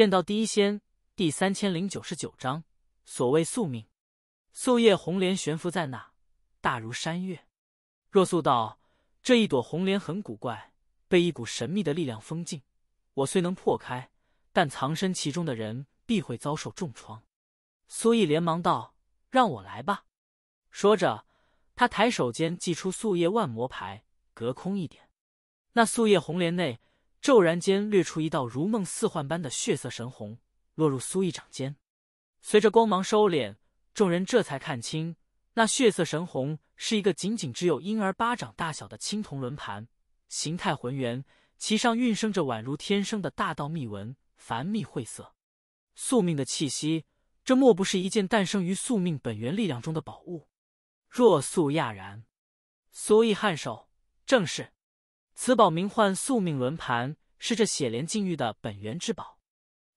见到第一仙第三千零九十九章，所谓宿命。素叶红莲悬浮在那，大如山岳。若素道这一朵红莲很古怪，被一股神秘的力量封禁。我虽能破开，但藏身其中的人必会遭受重创。苏毅连忙道：“让我来吧。”说着，他抬手间祭出素叶万魔牌，隔空一点，那素叶红莲内。骤然间掠出一道如梦似幻般的血色神虹，落入苏毅掌间。随着光芒收敛，众人这才看清，那血色神虹是一个仅仅只有婴儿巴掌大小的青铜轮盘，形态浑圆，其上蕴生着宛如天生的大道密纹，繁密晦涩。宿命的气息，这莫不是一件诞生于宿命本源力量中的宝物？若素讶然，苏毅颔首，正是。此宝名唤宿命轮盘，是这血莲禁域的本源之宝。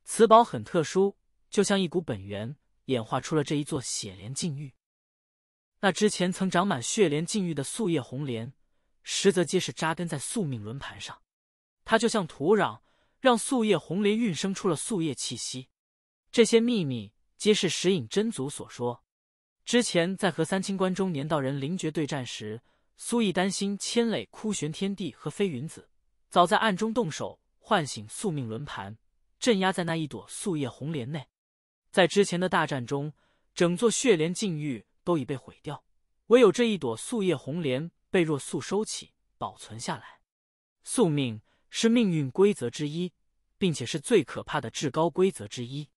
此宝很特殊，就像一股本源，演化出了这一座血莲禁域。那之前曾长满血莲禁域的素叶红莲，实则皆是扎根在宿命轮盘上。它就像土壤，让素叶红莲孕生出了素叶气息。这些秘密皆是石影真祖所说。之前在和三清观中年道人灵觉对战时。苏毅担心千磊枯玄天地和飞云子早在暗中动手唤醒宿命轮盘，镇压在那一朵素叶红莲内。在之前的大战中，整座血莲禁域都已被毁掉，唯有这一朵素叶红莲被若素收起保存下来。宿命是命运规则之一，并且是最可怕的至高规则之一。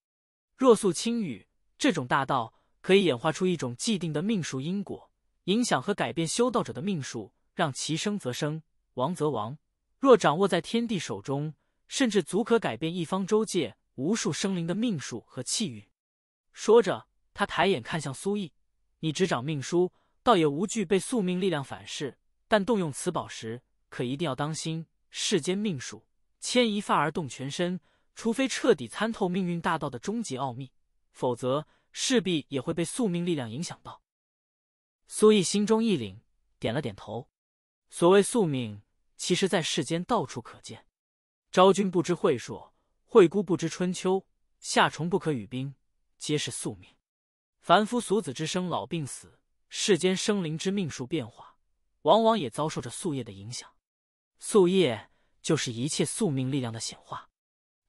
若素轻语，这种大道可以演化出一种既定的命数因果。影响和改变修道者的命数，让其生则生，亡则亡。若掌握在天地手中，甚至足可改变一方州界无数生灵的命数和气运。说着，他抬眼看向苏毅：“你执掌命书，倒也无惧被宿命力量反噬。但动用此宝时，可一定要当心。世间命数牵一发而动全身，除非彻底参透命运大道的终极奥秘，否则势必也会被宿命力量影响到。”苏毅心中一凛，点了点头。所谓宿命，其实，在世间到处可见。昭君不知晦朔，惠姑不知春秋，夏虫不可语冰，皆是宿命。凡夫俗子之生老病死，世间生灵之命数变化，往往也遭受着宿业的影响。宿业就是一切宿命力量的显化。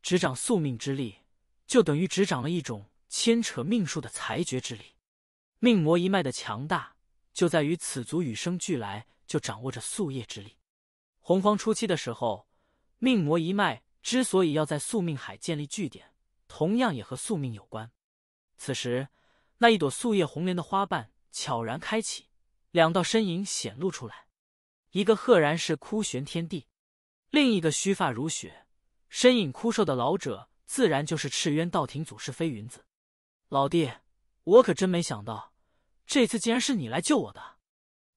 执掌宿命之力，就等于执掌了一种牵扯命数的裁决之力。命魔一脉的强大。就在于此族与生俱来就掌握着宿业之力。洪荒初期的时候，命魔一脉之所以要在宿命海建立据点，同样也和宿命有关。此时，那一朵宿叶红莲的花瓣悄然开启，两道身影显露出来。一个赫然是枯玄天地，另一个须发如雪、身影枯瘦的老者，自然就是赤渊道庭祖师飞云子。老弟，我可真没想到。这次竟然是你来救我的！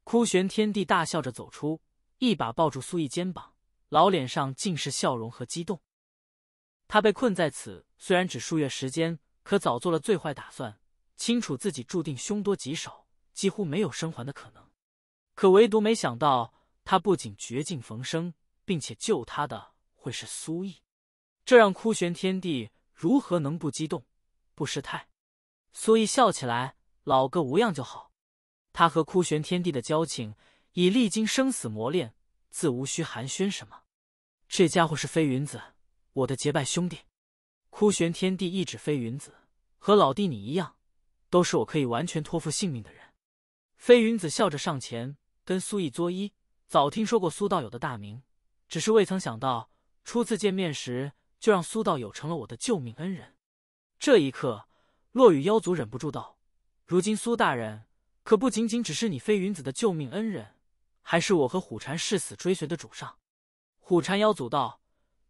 枯玄天帝大笑着走出，一把抱住苏毅肩膀，老脸上尽是笑容和激动。他被困在此，虽然只数月时间，可早做了最坏打算，清楚自己注定凶多吉少，几乎没有生还的可能。可唯独没想到，他不仅绝境逢生，并且救他的会是苏毅，这让枯玄天帝如何能不激动、不失态？苏毅笑起来。老哥无恙就好，他和枯玄天帝的交情已历经生死磨练，自无需寒暄什么。这家伙是飞云子，我的结拜兄弟。枯玄天帝一指飞云子，和老弟你一样，都是我可以完全托付性命的人。飞云子笑着上前，跟苏毅作揖。早听说过苏道友的大名，只是未曾想到初次见面时，就让苏道友成了我的救命恩人。这一刻，落雨妖族忍不住道。如今苏大人可不仅仅只是你飞云子的救命恩人，还是我和虎禅誓死追随的主上。虎禅妖祖道：“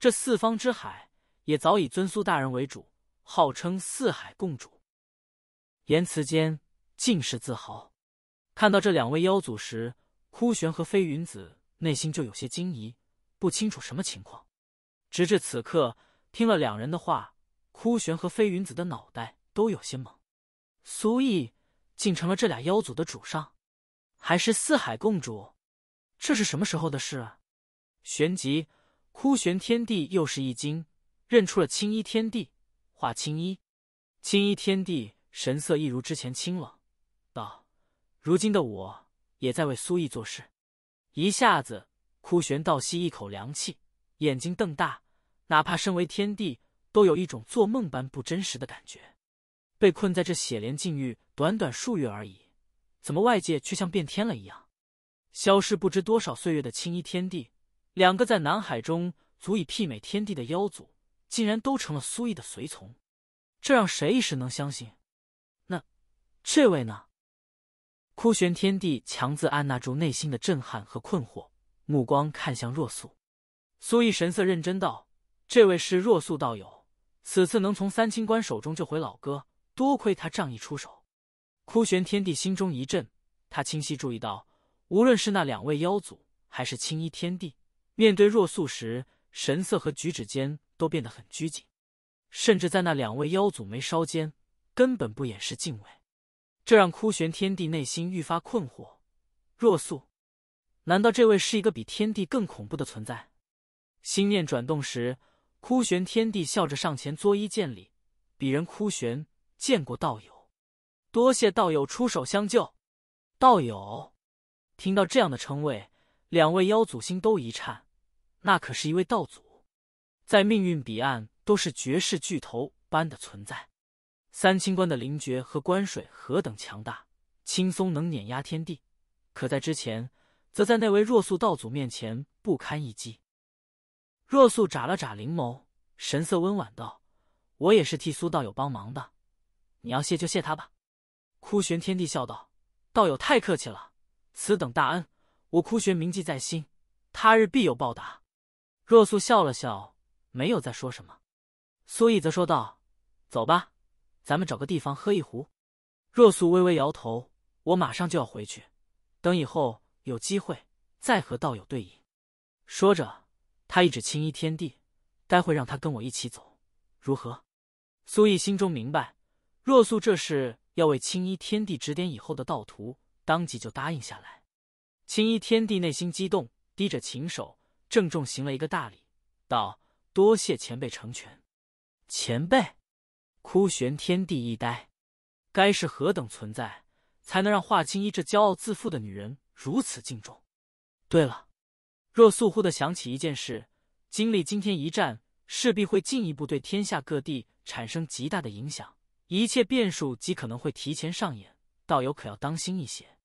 这四方之海也早已尊苏大人为主，号称四海共主。”言辞间尽是自豪。看到这两位妖祖时，枯玄和飞云子内心就有些惊疑，不清楚什么情况。直至此刻，听了两人的话，枯玄和飞云子的脑袋都有些懵。苏毅竟成了这俩妖族的主上，还是四海共主，这是什么时候的事？旋即，枯玄天帝又是一惊，认出了青衣天帝。化青衣，青衣天帝神色一如之前清冷，道：“如今的我，也在为苏毅做事。”一下子，枯玄倒吸一口凉气，眼睛瞪大，哪怕身为天帝，都有一种做梦般不真实的感觉。被困在这血莲禁域，短短数月而已，怎么外界却像变天了一样？消失不知多少岁月的青衣天帝，两个在南海中足以媲美天帝的妖族，竟然都成了苏毅的随从，这让谁一时能相信？那，这位呢？枯玄天帝强自按捺住内心的震撼和困惑，目光看向若素。苏毅神色认真道：“这位是若素道友，此次能从三清观手中救回老哥。”多亏他仗义出手，枯玄天帝心中一震，他清晰注意到，无论是那两位妖祖，还是青衣天帝，面对若素时，神色和举止间都变得很拘谨，甚至在那两位妖祖眉梢间，根本不掩饰敬畏，这让枯玄天帝内心愈发困惑。若素，难道这位是一个比天帝更恐怖的存在？心念转动时，枯玄天帝笑着上前作揖见礼：“鄙人枯玄。”见过道友，多谢道友出手相救。道友，听到这样的称谓，两位妖祖心都一颤。那可是一位道祖，在命运彼岸都是绝世巨头般的存在。三清观的灵觉和观水何等强大，轻松能碾压天地。可在之前，则在那位若素道祖面前不堪一击。若素眨了眨灵眸，神色温婉道：“我也是替苏道友帮忙的。”你要谢就谢他吧，枯玄天帝笑道：“道友太客气了，此等大恩，我枯玄铭记在心，他日必有报答。”若素笑了笑，没有再说什么。苏毅则说道：“走吧，咱们找个地方喝一壶。”若素微微摇头：“我马上就要回去，等以后有机会再和道友对饮。”说着，他一指青衣天帝：“待会让他跟我一起走，如何？”苏毅心中明白。若素这是要为青衣天帝指点以后的道途，当即就答应下来。青衣天帝内心激动，低着琴手，郑重行了一个大礼，道：“多谢前辈成全。”前辈，枯玄天帝一呆，该是何等存在，才能让华青衣这骄傲自负的女人如此敬重？对了，若素忽的想起一件事：经历今天一战，势必会进一步对天下各地产生极大的影响。一切变数极可能会提前上演，道友可要当心一些。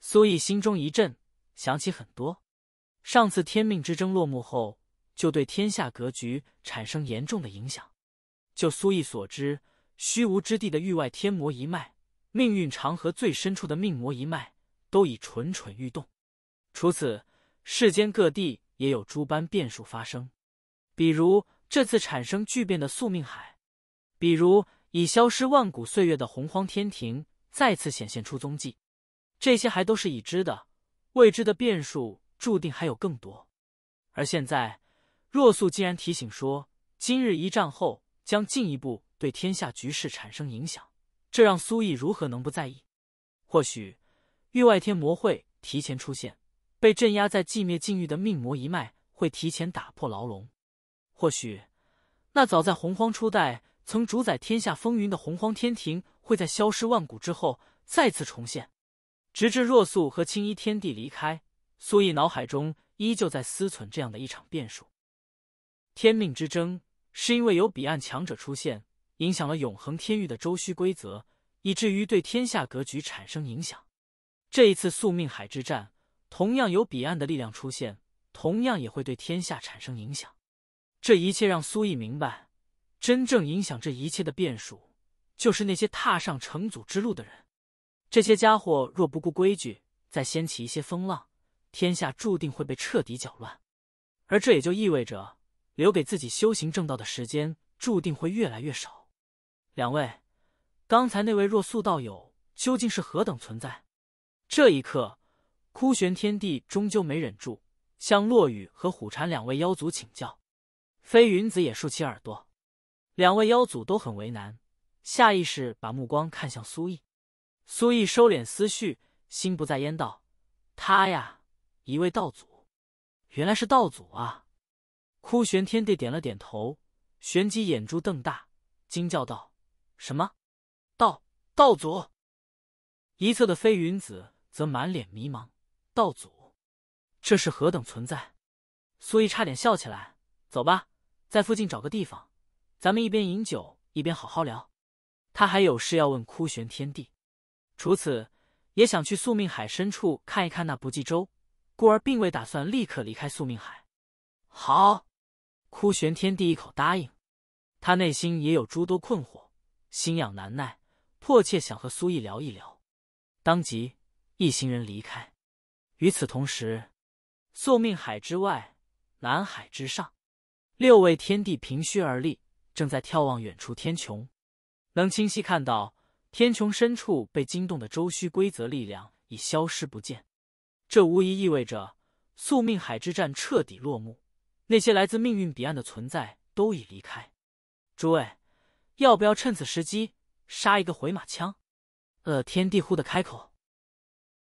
苏毅心中一震，想起很多。上次天命之争落幕后，就对天下格局产生严重的影响。就苏毅所知，虚无之地的域外天魔一脉，命运长河最深处的命魔一脉，都已蠢蠢欲动。除此，世间各地也有诸般变数发生，比如这次产生巨变的宿命海，比如。已消失万古岁月的洪荒天庭再次显现出踪迹，这些还都是已知的，未知的变数注定还有更多。而现在，若素竟然提醒说，今日一战后将进一步对天下局势产生影响，这让苏毅如何能不在意？或许域外天魔会提前出现，被镇压在寂灭境域的命魔一脉会提前打破牢笼，或许那早在洪荒初代。曾主宰天下风云的洪荒天庭会在消失万古之后再次重现，直至若素和青衣天帝离开，苏毅脑海中依旧在思忖这样的一场变数。天命之争是因为有彼岸强者出现，影响了永恒天域的周虚规则，以至于对天下格局产生影响。这一次宿命海之战同样有彼岸的力量出现，同样也会对天下产生影响。这一切让苏毅明白。真正影响这一切的变数，就是那些踏上成祖之路的人。这些家伙若不顾规矩，再掀起一些风浪，天下注定会被彻底搅乱。而这也就意味着，留给自己修行正道的时间注定会越来越少。两位，刚才那位若素道友究竟是何等存在？这一刻，枯玄天帝终究没忍住，向落雨和虎禅两位妖族请教。飞云子也竖起耳朵。两位妖祖都很为难，下意识把目光看向苏毅。苏毅收敛思绪，心不在焉道：“他呀，一位道祖，原来是道祖啊！”枯玄天帝点了点头，玄即眼珠瞪大，惊叫道：“什么？道道祖！”一侧的飞云子则满脸迷茫：“道祖，这是何等存在？”苏毅差点笑起来：“走吧，在附近找个地方。”咱们一边饮酒一边好好聊，他还有事要问枯玄天地，除此也想去宿命海深处看一看那不济州，故而并未打算立刻离开宿命海。好，枯玄天地一口答应，他内心也有诸多困惑，心痒难耐，迫切想和苏毅聊一聊。当即一行人离开。与此同时，宿命海之外，南海之上，六位天帝平虚而立。正在眺望远处天穹，能清晰看到天穹深处被惊动的周虚规则力量已消失不见。这无疑意味着宿命海之战彻底落幕，那些来自命运彼岸的存在都已离开。诸位，要不要趁此时机杀一个回马枪？恶天地忽地开口。